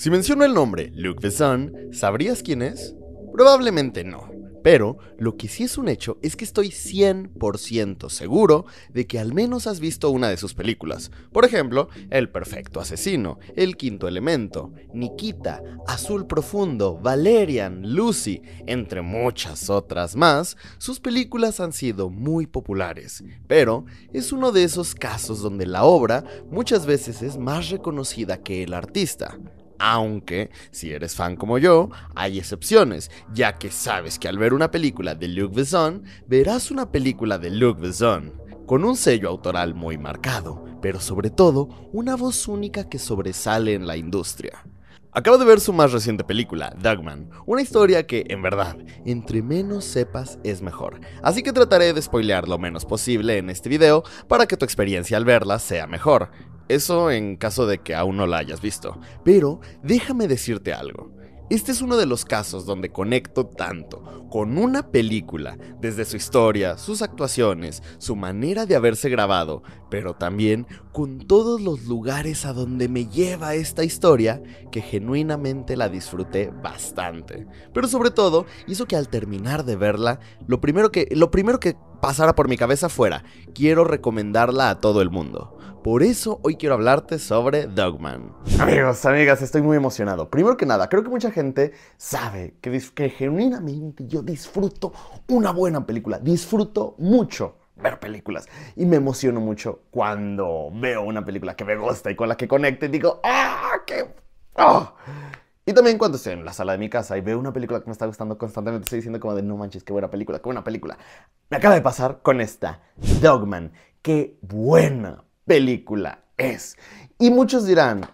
Si menciono el nombre Luc Besson, ¿sabrías quién es? Probablemente no. Pero lo que sí es un hecho es que estoy 100% seguro de que al menos has visto una de sus películas. Por ejemplo, El Perfecto Asesino, El Quinto Elemento, Nikita, Azul Profundo, Valerian, Lucy, entre muchas otras más, sus películas han sido muy populares. Pero es uno de esos casos donde la obra muchas veces es más reconocida que el artista aunque si eres fan como yo, hay excepciones, ya que sabes que al ver una película de Luc Besson, verás una película de Luc Besson, con un sello autoral muy marcado, pero sobre todo una voz única que sobresale en la industria. Acabo de ver su más reciente película, Dugman, una historia que, en verdad, entre menos sepas es mejor, así que trataré de spoilear lo menos posible en este video para que tu experiencia al verla sea mejor. Eso en caso de que aún no la hayas visto. Pero déjame decirte algo. Este es uno de los casos donde conecto tanto con una película, desde su historia, sus actuaciones, su manera de haberse grabado, pero también con todos los lugares a donde me lleva esta historia, que genuinamente la disfruté bastante. Pero sobre todo, hizo que al terminar de verla, lo primero que, lo primero que pasara por mi cabeza fuera, quiero recomendarla a todo el mundo. Por eso hoy quiero hablarte sobre Dogman. Amigos, amigas, estoy muy emocionado. Primero que nada, creo que mucha gente sabe que, genuinamente yo disfruto una buena película. Disfruto mucho ver películas. Y me emociono mucho cuando veo una película que me gusta y con la que conecto y digo, ¡ah! ¡Qué! ¡Ah! Y también cuando estoy en la sala de mi casa y veo una película que me está gustando constantemente, estoy diciendo como de no manches, qué buena película, qué buena película. Me acaba de pasar con esta, Dogman. Qué buena película es. Y muchos dirán,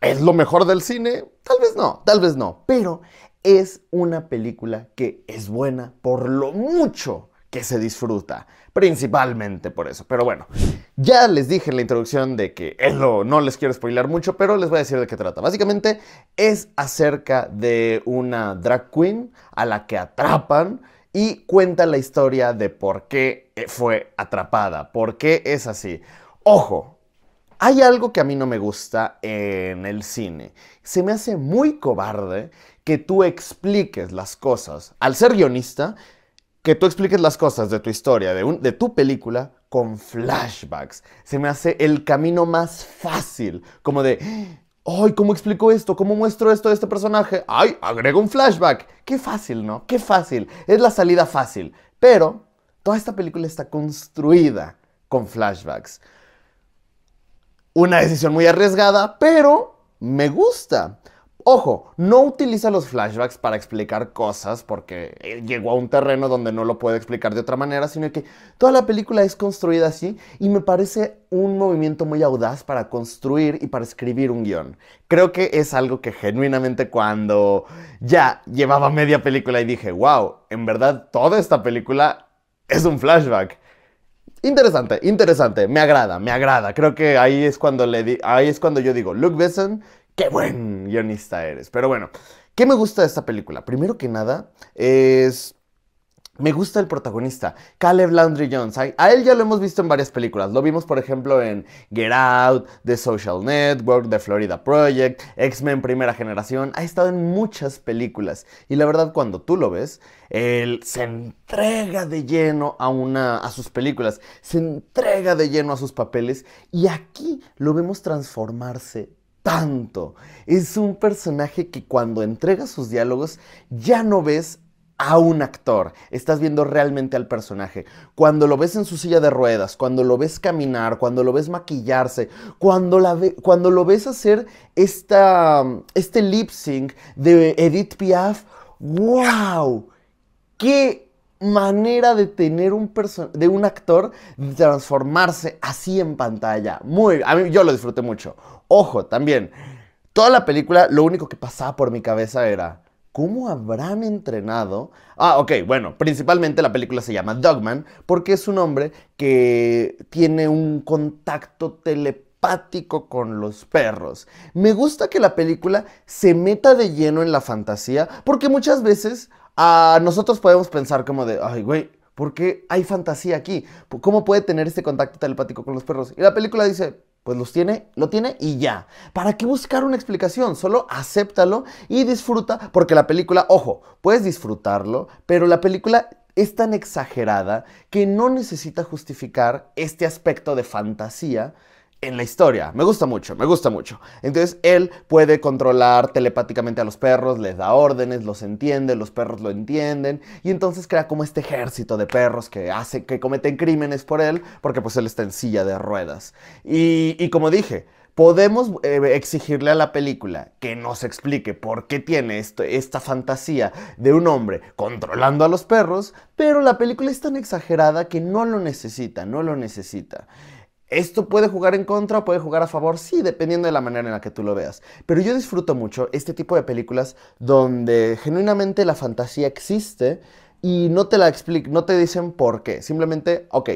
¿es lo mejor del cine? Tal vez no, tal vez no, pero es una película que es buena por lo mucho que se disfruta, principalmente por eso. Pero bueno, ya les dije en la introducción de que lo, no les quiero spoiler mucho, pero les voy a decir de qué trata. Básicamente es acerca de una drag queen a la que atrapan y cuenta la historia de por qué fue atrapada, por qué es así. Ojo, hay algo que a mí no me gusta en el cine. Se me hace muy cobarde que tú expliques las cosas. Al ser guionista, que tú expliques las cosas de tu historia, de, tu película, con flashbacks. Se me hace el camino más fácil, como de, ¡ay! ¿Cómo explico esto? ¿Cómo muestro esto de este personaje? ¡Ay! Agrego un flashback. Qué fácil, ¿no? Qué fácil. Es la salida fácil. Pero toda esta película está construida con flashbacks. Una decisión muy arriesgada, pero me gusta. Ojo, no utiliza los flashbacks para explicar cosas porque eh, llegó a un terreno donde no lo puede explicar de otra manera, sino que toda la película es construida así y me parece un movimiento muy audaz para construir y para escribir un guión. Creo que es algo que genuinamente cuando ya llevaba media película y dije, wow, en verdad toda esta película es un flashback. Interesante, interesante, me agrada, me agrada. Creo que ahí es cuando le di ahí es cuando yo digo, Luke Besson, qué buen guionista eres. Pero bueno, ¿qué me gusta de esta película? Primero que nada, es me gusta el protagonista, Caleb Landry Jones. A él ya lo hemos visto en varias películas. Lo vimos, por ejemplo, en Get Out, The Social Network, The Florida Project, X-Men Primera Generación. Ha estado en muchas películas. Y la verdad, cuando tú lo ves, él se entrega de lleno a, una, a sus películas, se entrega de lleno a sus papeles. Y aquí lo vemos transformarse tanto. Es un personaje que cuando entrega sus diálogos ya no ves a un actor, estás viendo realmente al personaje. Cuando lo ves en su silla de ruedas, cuando lo ves caminar, cuando lo ves maquillarse, cuando, cuando lo ves hacer esta, este lip sync de Edith Piaf, ¡wow! ¡Qué manera de tener un de un actor de transformarse así en pantalla! Muy, a mí, yo lo disfruté mucho. Ojo, también, toda la película lo único que pasaba por mi cabeza era ¿Cómo habrán entrenado? Ah, ok, bueno, principalmente la película se llama Dogman porque es un hombre que tiene un contacto telepático con los perros. Me gusta que la película se meta de lleno en la fantasía porque muchas veces ah, nosotros podemos pensar como de, ay, güey, ¿por qué hay fantasía aquí? ¿Cómo puede tener este contacto telepático con los perros? Y la película dice, pues los tiene, lo tiene y ya. ¿Para qué buscar una explicación? Solo acéptalo y disfruta, porque la película, ojo, puedes disfrutarlo, pero la película es tan exagerada que no necesita justificar este aspecto de fantasía en la historia. Me gusta mucho, me gusta mucho. Entonces él puede controlar telepáticamente a los perros, les da órdenes, los entiende, los perros lo entienden y entonces crea como este ejército de perros que hace que cometen crímenes por él porque pues él está en silla de ruedas. Y, como dije, podemos eh, exigirle a la película que nos explique por qué tiene esto, esta fantasía de un hombre controlando a los perros, pero la película es tan exagerada que no lo necesita, no lo necesita. Esto puede jugar en contra o puede jugar a favor, sí, dependiendo de la manera en la que tú lo veas. Pero yo disfruto mucho este tipo de películas donde genuinamente la fantasía existe y no te la explican, no te dicen por qué. Simplemente, ok,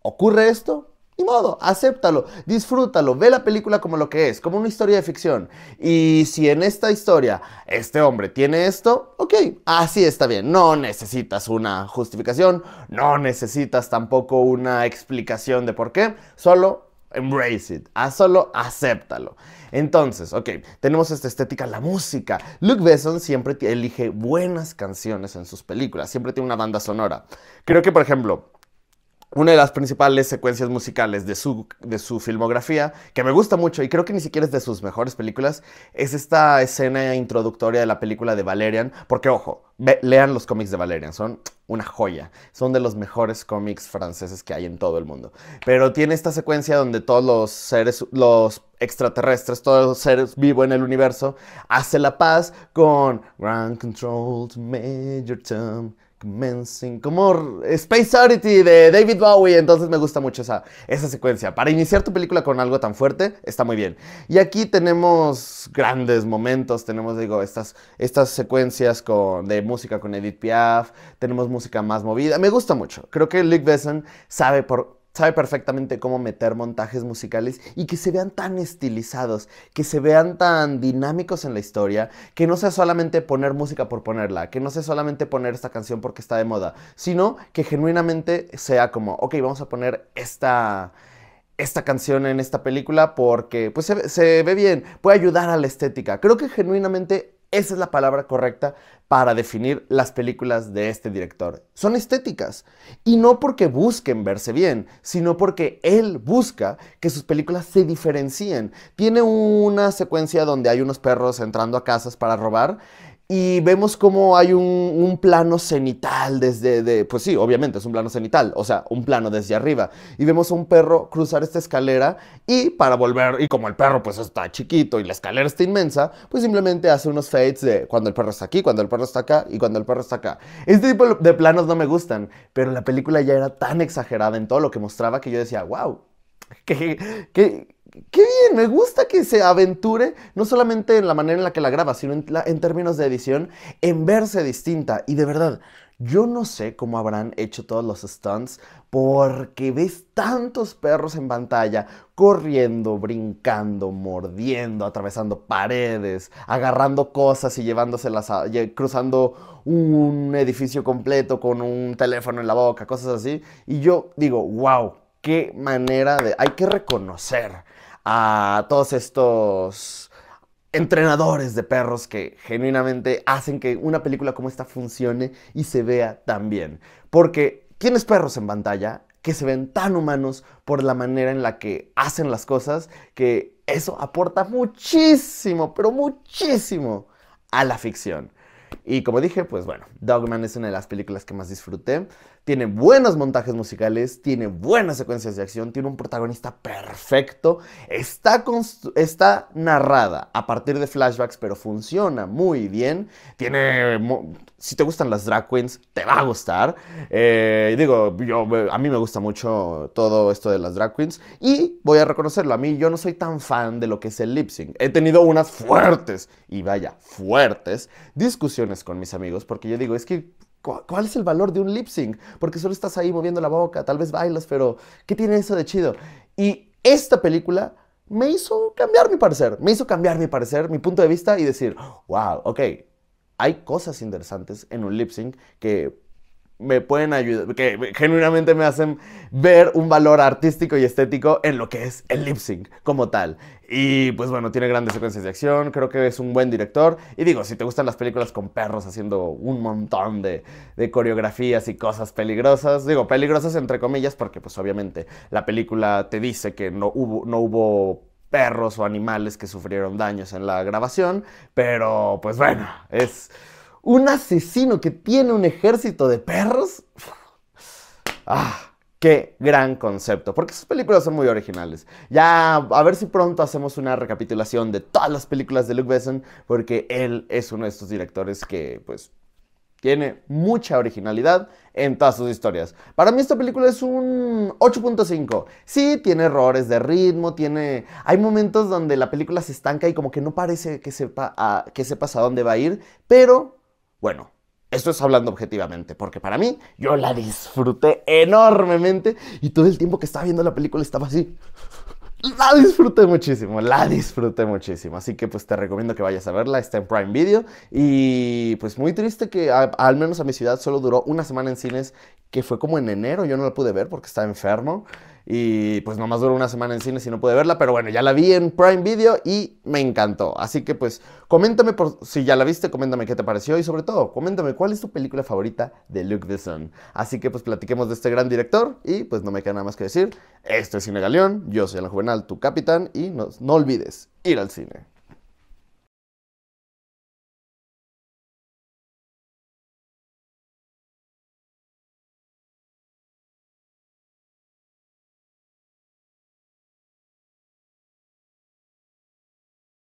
ocurre esto, ni modo, acéptalo, disfrútalo, ve la película como lo que es, como una historia de ficción. Y si en esta historia este hombre tiene esto, ok, así está bien. No necesitas una justificación, no necesitas tampoco una explicación de por qué, solo embrace it, a ah, solo acéptalo. Entonces, ok, tenemos esta estética, la música. Luke Besson siempre elige buenas canciones en sus películas, siempre tiene una banda sonora. Creo que, por ejemplo, una de las principales secuencias musicales de su, de su filmografía, que me gusta mucho y creo que ni siquiera es de sus mejores películas, es esta escena introductoria de la película de Valerian, porque ojo, lean los cómics de Valerian, son una joya, son de los mejores cómics franceses que hay en todo el mundo. Pero tiene esta secuencia donde todos los seres, los extraterrestres, todos los seres vivos en el universo, hace la paz con Grand Control Major Tom. Commencing, como Space Oddity de David Bowie, entonces me gusta mucho esa, esa secuencia. Para iniciar tu película con algo tan fuerte, está muy bien. Y aquí tenemos grandes momentos, tenemos, digo, estas, estas secuencias con, de música con Edith Piaf, tenemos música más movida, me gusta mucho. Creo que Luke Besson sabe por sabe perfectamente cómo meter montajes musicales y que se vean tan estilizados, que se vean tan dinámicos en la historia, que no sea solamente poner música por ponerla, que no sea solamente poner esta canción porque está de moda, sino que genuinamente sea como, ok, vamos a poner esta esta canción en esta película porque pues se, ve bien, puede ayudar a la estética. Creo que genuinamente esa es la palabra correcta para definir las películas de este director. Son estéticas. Y no porque busquen verse bien, sino porque él busca que sus películas se diferencien. Tiene una secuencia donde hay unos perros entrando a casas para robar y vemos como hay un, plano cenital desde, pues sí, obviamente es un plano cenital, o sea, un plano desde arriba. Y vemos a un perro cruzar esta escalera y para volver, y como el perro pues está chiquito y la escalera está inmensa, pues simplemente hace unos fades de cuando el perro está aquí, cuando el perro está acá y cuando el perro está acá. Este tipo de planos no me gustan, pero la película ya era tan exagerada en todo lo que mostraba que yo decía, wow, que, que qué bien, me gusta que se aventure, no solamente en la manera en la que la graba, sino en, términos de edición, en verse distinta. Y de verdad, yo no sé cómo habrán hecho todos los stunts, porque ves tantos perros en pantalla, corriendo, brincando, mordiendo, atravesando paredes, agarrando cosas y llevándoselas, cruzando un edificio completo con un teléfono en la boca, cosas así. Y yo digo, wow, qué manera de... Hay que reconocer a todos estos entrenadores de perros que genuinamente hacen que una película como esta funcione y se vea tan bien. Porque tienes perros en pantalla que se ven tan humanos por la manera en la que hacen las cosas, que eso aporta muchísimo, pero muchísimo a la ficción. Y como dije, pues bueno, Dogman es una de las películas que más disfruté tiene buenos montajes musicales, tiene buenas secuencias de acción, tiene un protagonista perfecto, está, está narrada a partir de flashbacks, pero funciona muy bien, tiene... Si te gustan las drag queens, te va a gustar. Eh, digo, yo, a mí me gusta mucho todo esto de las drag queens. Y voy a reconocerlo, a mí yo no soy tan fan de lo que es el lip sync. He tenido unas fuertes, y vaya, fuertes, discusiones con mis amigos, porque yo digo, es que ¿Cuál es el valor de un lip sync? Porque solo estás ahí moviendo la boca, tal vez bailas, pero ¿qué tiene eso de chido? Y esta película me hizo cambiar mi parecer, me hizo cambiar mi parecer, mi punto de vista y decir, wow, ok, hay cosas interesantes en un lip sync que me pueden ayudar, que genuinamente me hacen ver un valor artístico y estético en lo que es el lip sync como tal. Y pues bueno, tiene grandes secuencias de acción, creo que es un buen director. Y digo, si te gustan las películas con perros haciendo un montón de, coreografías y cosas peligrosas, digo, peligrosas entre comillas, porque pues obviamente la película te dice que no hubo, no hubo perros o animales que sufrieron daños en la grabación, pero pues bueno, es un asesino que tiene un ejército de perros. ¡Ah! Qué gran concepto, porque sus películas son muy originales. Ya, a ver si pronto hacemos una recapitulación de todas las películas de Luke Besson, porque él es uno de estos directores que, pues, tiene mucha originalidad en todas sus historias. Para mí esta película es un 8.5. Sí, tiene errores de ritmo, tiene... Hay momentos donde la película se estanca y como que no parece que sepa a, que sepas a dónde va a ir, pero bueno, esto es hablando objetivamente, porque para mí yo la disfruté enormemente y todo el tiempo que estaba viendo la película estaba así. La disfruté muchísimo, la disfruté muchísimo. Así que pues te recomiendo que vayas a verla, está en Prime Video. Y pues muy triste que al menos a mi ciudad solo duró una semana en cines, que fue como en enero, yo no la pude ver porque estaba enfermo y pues nomás duró una semana en cine si no pude verla, pero bueno, ya la vi en Prime Video y me encantó. Así que pues coméntame por si ya la viste, coméntame qué te pareció y sobre todo, coméntame cuál es tu película favorita de Luke Sun. Así que pues platiquemos de este gran director y pues no me queda nada más que decir, esto es Cine Galeón, yo soy la Juvenal, tu capitán y no olvides ir al cine.